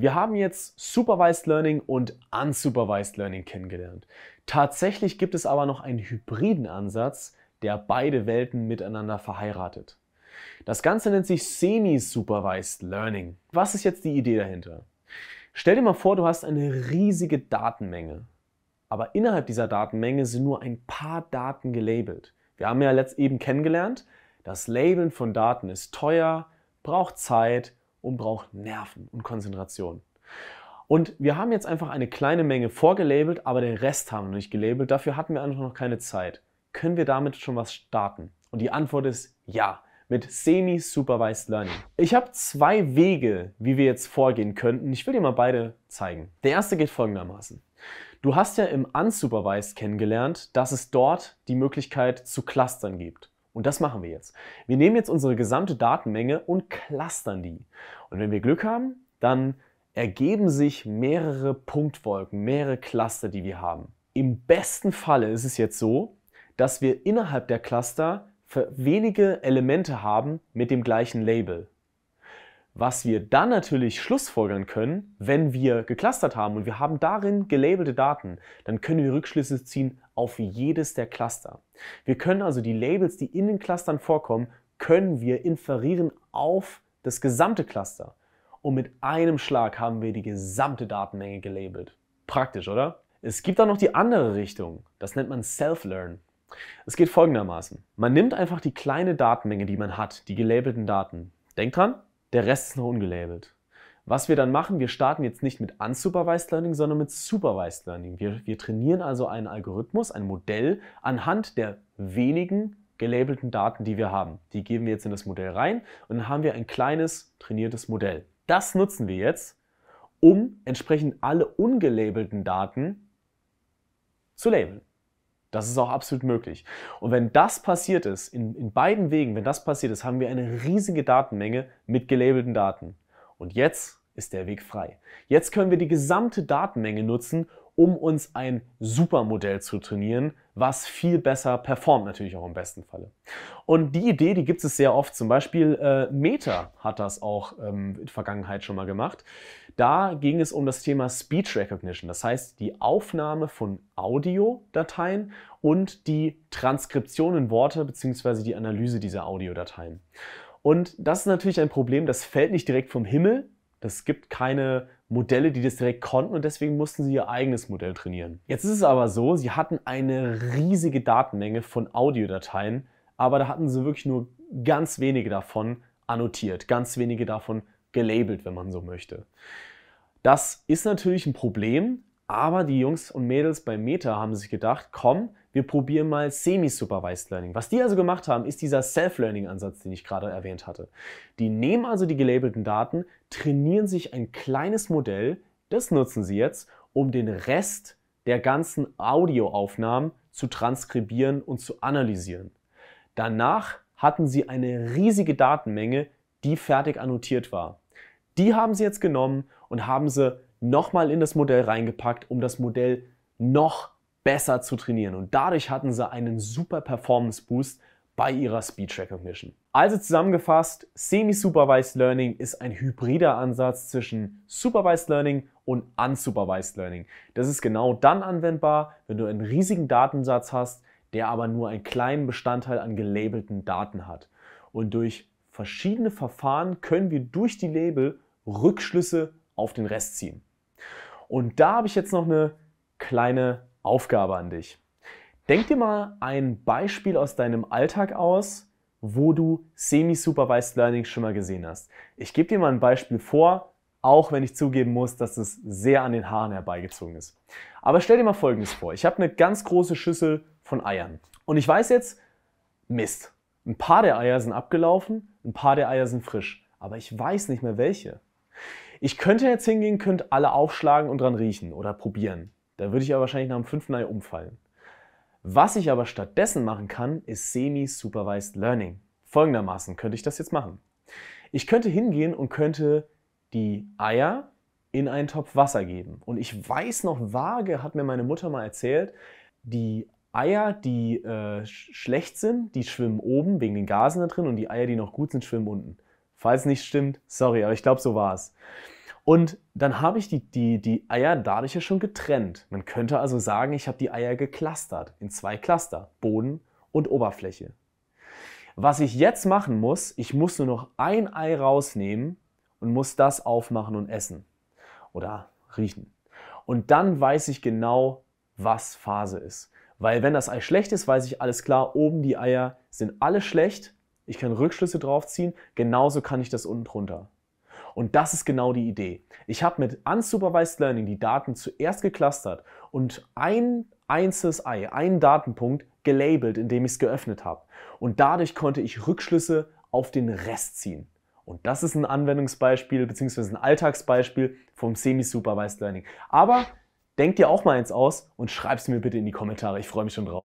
Wir haben jetzt Supervised Learning und Unsupervised Learning kennengelernt. Tatsächlich gibt es aber noch einen hybriden Ansatz, der beide Welten miteinander verheiratet. Das Ganze nennt sich Semi-Supervised Learning. Was ist jetzt die Idee dahinter? Stell dir mal vor, du hast eine riesige Datenmenge. Aber innerhalb dieser Datenmenge sind nur ein paar Daten gelabelt. Wir haben ja letzt eben kennengelernt, das Labeln von Daten ist teuer, braucht Zeit, und braucht Nerven und Konzentration. Und wir haben jetzt einfach eine kleine Menge vorgelabelt, aber den Rest haben wir nicht gelabelt. Dafür hatten wir einfach noch keine Zeit. Können wir damit schon was starten? Und die Antwort ist ja, mit Semi-Supervised Learning. Ich habe zwei Wege, wie wir jetzt vorgehen könnten. Ich will dir mal beide zeigen. Der erste geht folgendermaßen. Du hast ja im Unsupervised kennengelernt, dass es dort die Möglichkeit zu Clustern gibt. Und das machen wir jetzt. Wir nehmen jetzt unsere gesamte Datenmenge und clustern die. Und wenn wir Glück haben, dann ergeben sich mehrere Punktwolken, mehrere Cluster, die wir haben. Im besten Falle ist es jetzt so, dass wir innerhalb der Cluster wenige Elemente haben mit dem gleichen Label. Was wir dann natürlich schlussfolgern können, wenn wir geclustert haben und wir haben darin gelabelte Daten, dann können wir Rückschlüsse ziehen auf jedes der Cluster. Wir können also die Labels, die in den Clustern vorkommen, können wir inferieren auf das gesamte Cluster. Und mit einem Schlag haben wir die gesamte Datenmenge gelabelt. Praktisch, oder? Es gibt auch noch die andere Richtung. Das nennt man Self-Learn. Es geht folgendermaßen. Man nimmt einfach die kleine Datenmenge, die man hat, die gelabelten Daten. Denkt dran, der Rest ist noch ungelabelt. Was wir dann machen, wir starten jetzt nicht mit Unsupervised Learning, sondern mit Supervised Learning. Wir, wir trainieren also einen Algorithmus, ein Modell anhand der wenigen gelabelten Daten, die wir haben. Die geben wir jetzt in das Modell rein und dann haben wir ein kleines trainiertes Modell. Das nutzen wir jetzt, um entsprechend alle ungelabelten Daten zu labeln. Das ist auch absolut möglich. Und wenn das passiert ist, in, in beiden Wegen, wenn das passiert ist, haben wir eine riesige Datenmenge mit gelabelten Daten. Und jetzt ist der Weg frei. Jetzt können wir die gesamte Datenmenge nutzen, um uns ein Supermodell zu trainieren, was viel besser performt, natürlich auch im besten Falle. Und die Idee, die gibt es sehr oft. Zum Beispiel äh, Meta hat das auch ähm, in der Vergangenheit schon mal gemacht. Da ging es um das Thema Speech Recognition, das heißt die Aufnahme von Audiodateien und die Transkription in Worte bzw. die Analyse dieser Audiodateien. Und das ist natürlich ein Problem, das fällt nicht direkt vom Himmel. Das gibt keine Modelle, die das direkt konnten und deswegen mussten sie ihr eigenes Modell trainieren. Jetzt ist es aber so, sie hatten eine riesige Datenmenge von Audiodateien, aber da hatten sie wirklich nur ganz wenige davon annotiert, ganz wenige davon gelabelt, wenn man so möchte. Das ist natürlich ein Problem, aber die Jungs und Mädels bei Meta haben sich gedacht, komm, wir probieren mal Semi-Supervised Learning. Was die also gemacht haben, ist dieser Self-Learning-Ansatz, den ich gerade erwähnt hatte. Die nehmen also die gelabelten Daten, trainieren sich ein kleines Modell, das nutzen sie jetzt, um den Rest der ganzen Audioaufnahmen zu transkribieren und zu analysieren. Danach hatten sie eine riesige Datenmenge, die fertig annotiert war. Die haben sie jetzt genommen und haben sie nochmal in das Modell reingepackt, um das Modell noch besser zu trainieren. Und dadurch hatten sie einen super Performance Boost bei ihrer Speech Recognition. Also zusammengefasst, Semi-Supervised Learning ist ein hybrider Ansatz zwischen Supervised Learning und Unsupervised Learning. Das ist genau dann anwendbar, wenn du einen riesigen Datensatz hast, der aber nur einen kleinen Bestandteil an gelabelten Daten hat. Und durch verschiedene Verfahren können wir durch die Label Rückschlüsse auf den Rest ziehen. Und da habe ich jetzt noch eine kleine Aufgabe an dich. Denk dir mal ein Beispiel aus deinem Alltag aus, wo du semi-supervised Learning schon mal gesehen hast. Ich gebe dir mal ein Beispiel vor, auch wenn ich zugeben muss, dass es sehr an den Haaren herbeigezogen ist. Aber stell dir mal Folgendes vor. Ich habe eine ganz große Schüssel von Eiern. Und ich weiß jetzt, Mist, ein paar der Eier sind abgelaufen, ein paar der Eier sind frisch. Aber ich weiß nicht mehr welche. Ich könnte jetzt hingehen, könnte alle aufschlagen und dran riechen oder probieren. Da würde ich aber wahrscheinlich nach dem fünften Ei umfallen. Was ich aber stattdessen machen kann, ist Semi-Supervised Learning. Folgendermaßen könnte ich das jetzt machen. Ich könnte hingehen und könnte die Eier in einen Topf Wasser geben. Und ich weiß noch vage, hat mir meine Mutter mal erzählt, die Eier, die äh, schlecht sind, die schwimmen oben wegen den Gasen da drin und die Eier, die noch gut sind, schwimmen unten. Falls nicht stimmt, sorry, aber ich glaube, so war es. Und dann habe ich die, die, die Eier dadurch ja schon getrennt. Man könnte also sagen, ich habe die Eier geklustert in zwei Cluster, Boden und Oberfläche. Was ich jetzt machen muss, ich muss nur noch ein Ei rausnehmen und muss das aufmachen und essen oder riechen. Und dann weiß ich genau, was Phase ist. Weil wenn das Ei schlecht ist, weiß ich alles klar, oben die Eier sind alle schlecht ich kann Rückschlüsse draufziehen, genauso kann ich das unten drunter. Und das ist genau die Idee. Ich habe mit Unsupervised Learning die Daten zuerst geklustert und ein einziges Ei, einen Datenpunkt gelabelt, indem ich es geöffnet habe. Und dadurch konnte ich Rückschlüsse auf den Rest ziehen. Und das ist ein Anwendungsbeispiel bzw. ein Alltagsbeispiel vom Semi-Supervised Learning. Aber denk dir auch mal eins aus und schreib es mir bitte in die Kommentare. Ich freue mich schon drauf.